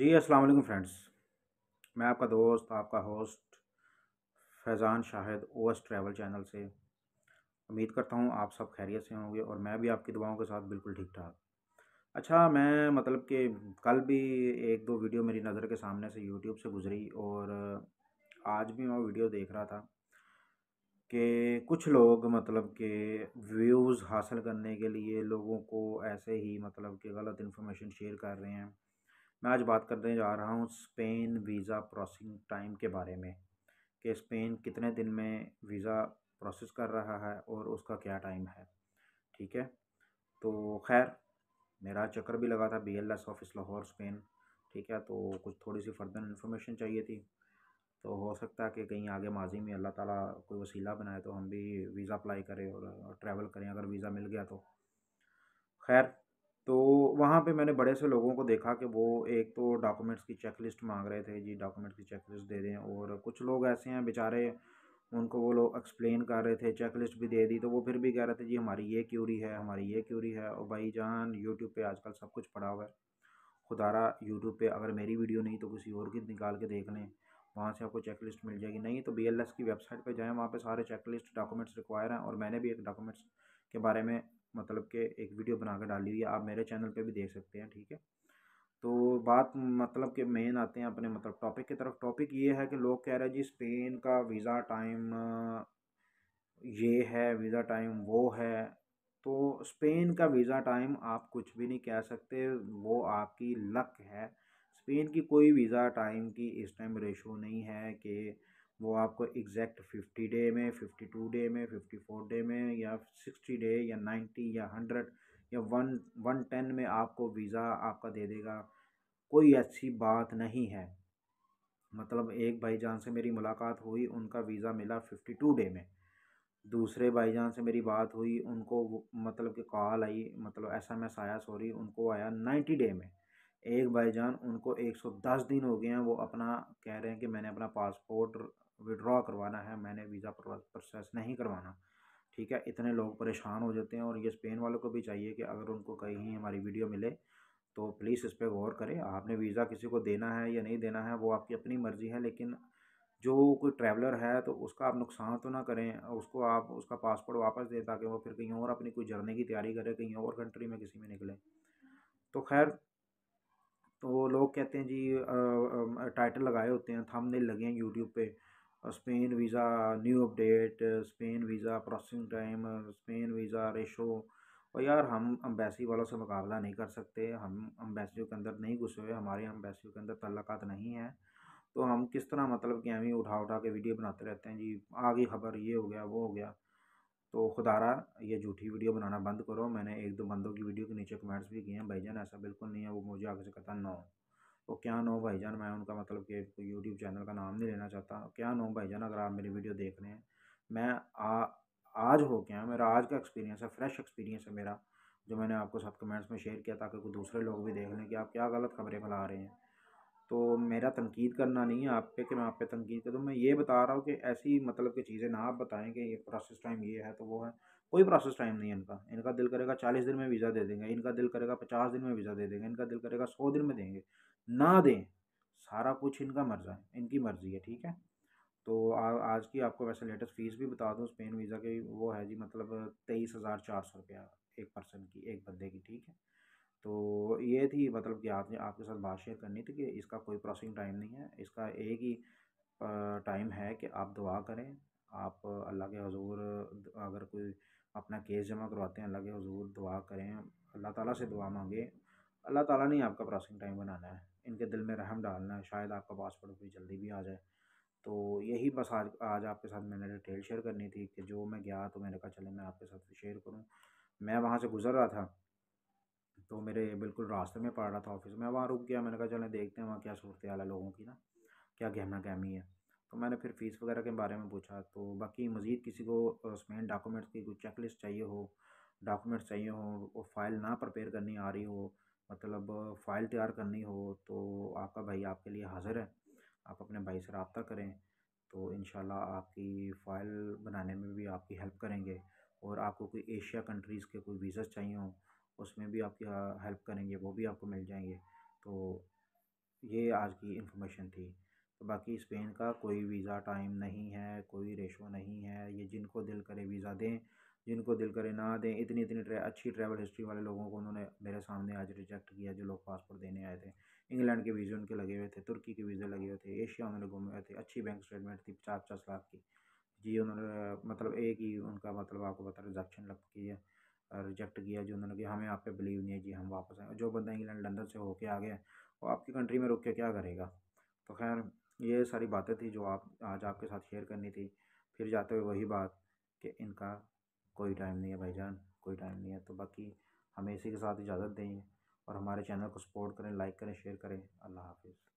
जी अस्सलाम वालेकुम फ्रेंड्स मैं आपका दोस्त आपका होस्ट फैज़ान शाहिद ओएस ट्रैवल चैनल से उम्मीद करता हूँ आप सब खैरियत से होंगे और मैं भी आपकी दुआओं के साथ बिल्कुल ठीक ठाक अच्छा मैं मतलब कि कल भी एक दो वीडियो मेरी नज़र के सामने से यूट्यूब से गुज़री और आज भी मैं वीडियो देख रहा था कि कुछ लोग मतलब के व्यूज़ हासिल करने के लिए लोगों को ऐसे ही मतलब कि गलत इन्फॉर्मेशन शेयर कर रहे हैं मैं आज बात करने जा रहा हूँ स्पेन वीज़ा प्रोसेसिंग टाइम के बारे में कि स्पेन कितने दिन में वीज़ा प्रोसेस कर रहा है और उसका क्या टाइम है ठीक है तो खैर मेरा चक्कर भी लगा था B L S office Lahore Spain ठीक है तो कुछ थोड़ी सी फर्दर इन्फॉर्मेशन चाहिए थी तो हो सकता है कि कहीं आगे माजी में अल्लाह ताला कोई वसीला बनाए तो हम भी वीज़ा अप्लाई करें और ट्रैवल करें अगर वीज़ा मिल गया तो खैर तो वहाँ पे मैंने बड़े से लोगों को देखा कि वो एक तो डॉक्यूमेंट्स की चेक लिस्ट मांग रहे थे जी डॉक्यूमेंट्स की चेक लिस्ट दे दें और कुछ लोग ऐसे हैं बेचारे उनको वो लोग एक्सप्लेन कर रहे थे चेक लिस्ट भी दे दी तो वो फिर भी कह रहे थे जी हमारी ये क्यूरी है हमारी ये क्यूरी है और भाई जान यूट्यूब पर आजकल सब कुछ पड़ा हुआ है खुदारा यूट्यूब पर अगर मेरी वीडियो नहीं तो किसी और की निकाल के देख लें वहाँ से आपको चेकलिस्ट मिल जाएगी नहीं तो बी की वेबसाइट पर जाएँ वहाँ पर सारे चेकलिस्ट डॉक्यूमेंट्स रिक्वायर हैं और मैंने भी एक डॉक्यूमेंट्स के बारे में मतलब कि एक वीडियो बना कर डाली हुई है आप मेरे चैनल पे भी देख सकते हैं ठीक है तो बात मतलब के मेन आते हैं अपने मतलब टॉपिक की तरफ टॉपिक ये है कि लोग कह रहे हैं जी स्पेन का वीज़ा टाइम ये है वीज़ा टाइम वो है तो स्पेन का वीज़ा टाइम आप कुछ भी नहीं कह सकते वो आपकी लक है स्पेन की कोई वीज़ा टाइम की इस टाइम रेशो नहीं है कि वो आपको एग्जैक्ट फिफ्टी डे में फिफ्टी टू डे में फिफ्टी फोर डे में या सिक्सटी डे या नाइन्टी या हंड्रेड या वन वन टेन में आपको वीज़ा आपका दे देगा कोई अच्छी बात नहीं है मतलब एक भाईजान से मेरी मुलाकात हुई उनका वीज़ा मिला फिफ्टी टू डे में दूसरे भाईजान से मेरी बात हुई उनको मतलब कि कॉल आई मतलब एस एम एस आया सॉरी उनको आया नाइन्टी डे में एक भाईजान उनको एक सौ दस दिन हो गए हैं वो अपना कह रहे हैं कि मैंने अपना पासपोर्ट विड्रॉ करवाना है मैंने वीज़ा प्रोसेस नहीं करवाना ठीक है इतने लोग परेशान हो जाते हैं और ये स्पेन वालों को भी चाहिए कि अगर उनको कहीं हमारी वीडियो मिले तो प्लीज़ इस पर गौर करें आपने वीज़ा किसी को देना है या नहीं देना है वो आपकी अपनी मर्ज़ी है लेकिन जो कोई ट्रैवलर है तो उसका आप नुकसान तो ना करें उसको आप उसका पासपोर्ट वापस दें ताकि वो फिर कहीं और अपनी कोई जर्नी की तैयारी करें कहीं और कंट्री में किसी में निकले तो खैर तो लोग कहते हैं जी टाइटल लगाए होते हैं थंबनेल लगे हैं यूट्यूब पे Spain visa new update Spain visa processing time Spain visa ratio और यार हम अम्बेसी वालों से मुकाबला नहीं कर सकते हम अम्बेसियों के अंदर नहीं घुसे हुए हमारे अम्बेसियों के अंदर तल्लक नहीं है तो हम किस तरह मतलब कि हमें उठा उठा के वीडियो बनाते रहते हैं जी आगे खबर ये हो गया वो हो गया तो खुदारा ये झूठी वीडियो बनाना बंद करो मैंने एक दो बंदों की वीडियो के नीचे कमेंट्स भी किए हैं भाईजान ऐसा बिल्कुल नहीं है वो मुझे आगे से कहता नो तो क्या नो भाईजान मैं उनका मतलब कि यूट्यूब चैनल का नाम नहीं लेना चाहता क्या नो भाईजान अगर आप मेरी वीडियो देख रहे हैं मैं आ, आज हो क्या मेरा आज का एक्सपीरियंस है फ्रेश एक्सपीरियंस है मेरा जो मैंने आपको सब कमेंट्स में शेयर किया ताकि कोई दूसरे लोग भी देख लें कि आप क्या गलत खबरें फैला रहे हैं तो मेरा तनकीद करना नहीं है आप पे कि मैं आप पे तनकीद करूँ मैं ये बता रहा हूँ कि ऐसी मतलब की चीज़ें ना आप बताएँ कि ये प्रोसेस टाइम ये है तो वो है कोई प्रोसेस टाइम नहीं है इनका इनका दिल करेगा चालीस दिन में वीज़ा दे देंगे इनका दिल करेगा पचास दिन में वीज़ा दे देंगे इनका दिल करेगा सौ दिन में देंगे ना दें सारा कुछ इनका मर्जा है इनकी मर्ज़ी है ठीक है तो आ, आज की आपको वैसे लेटेस्ट फ़ीस भी बता दूँ स्पेन वीज़ा की वो है जी मतलब तेईस हज़ार चार सौ रुपया एक पर्सन की एक बंदे की ठीक है तो ये थी मतलब कि आपने आपके साथ बात शेयर करनी थी कि इसका कोई प्रोसेसिंग टाइम नहीं है इसका एक ही टाइम है कि आप दुआ करें आप अल्लाह के हजूर अगर कोई अपना केस जमा करवाते हैं अल्लाह के हजूर दुआ करें अल्लाह ताला से दुआ मांगे अल्लाह ताला ने आपका प्रोसेसिंग टाइम बनाना है इनके दिल में रहम डालना है शायद आपका पासपोर्ट भी जल्दी भी आ जाए तो यही बस आज आज आपके साथ मैंने डिटेल शेयर करनी थी कि जो मैं गया तो मैंने कहा चले मैं आपके साथ शेयर करूँ मैं वहाँ से गुज़र रहा था तो मेरे बिल्कुल रास्ते में पड़ रहा था ऑफिस में वहाँ रुक गया मैंने कहा चलें देखते हैं वहाँ क्या सूरत हाल है लोगों की ना क्या गहमा गहमी है तो मैंने फिर फ़ीस वगैरह के बारे में पूछा तो बाकी मज़ीद किसी को उसमें डॉक्यूमेंट्स की कोई चेक लिस्ट चाहिए हो डॉक्यूमेंट्स चाहिए हो वो फ़ाइल ना प्रपेयर करनी आ रही हो मतलब फ़ाइल तैयार करनी हो तो आपका भाई आपके लिए हाज़िर है आप अपने भाई से रबता करें तो इन आपकी फ़ाइल बनाने में भी आपकी हेल्प करेंगे और आपको कोई एशिया कंट्रीज़ के कोई वीज़ा चाहिए हों उसमें भी आपकी हेल्प हाँ, करेंगे वो भी आपको मिल जाएंगे तो ये आज की इन्फॉर्मेशन थी तो बाकी स्पेन का कोई वीज़ा टाइम नहीं है कोई रेशो नहीं है ये जिनको दिल करे वीज़ा दें जिनको दिल करे ना दें इतनी इतनी ट्रे, अच्छी ट्रैवल हिस्ट्री वाले लोगों को उन्होंने मेरे सामने आज रिजेक्ट किया जो लोग पासपोर्ट देने आए थे इंग्लैंड के वीज़े उनके लगे हुए थे तुर्की के वीज़े लगे हुए थे एशिया उन्होंने घूमे हुए थे अच्छी बैंक स्टेटमेंट थी पचास पचास लाख की जी उन्होंने मतलब एक ही उनका मतलब आपको बता रिजेक्शन लग है रिजेक्ट किया जो उन्होंने कि हमें आप पे बिलीव नहीं है जी हम वापस आए जो बंदा इंग्लैंड लंदन से होके आ गया वो आपकी कंट्री में रुक के क्या करेगा तो खैर ये सारी बातें थी जो आप आज आपके साथ शेयर करनी थी फिर जाते हुए वही बात कि इनका कोई टाइम नहीं है जान कोई टाइम नहीं है तो बाकी हमें इसी के साथ इजाज़त दें और हमारे चैनल को सपोर्ट करें लाइक करें शेयर करें अल्लाह हाफिज़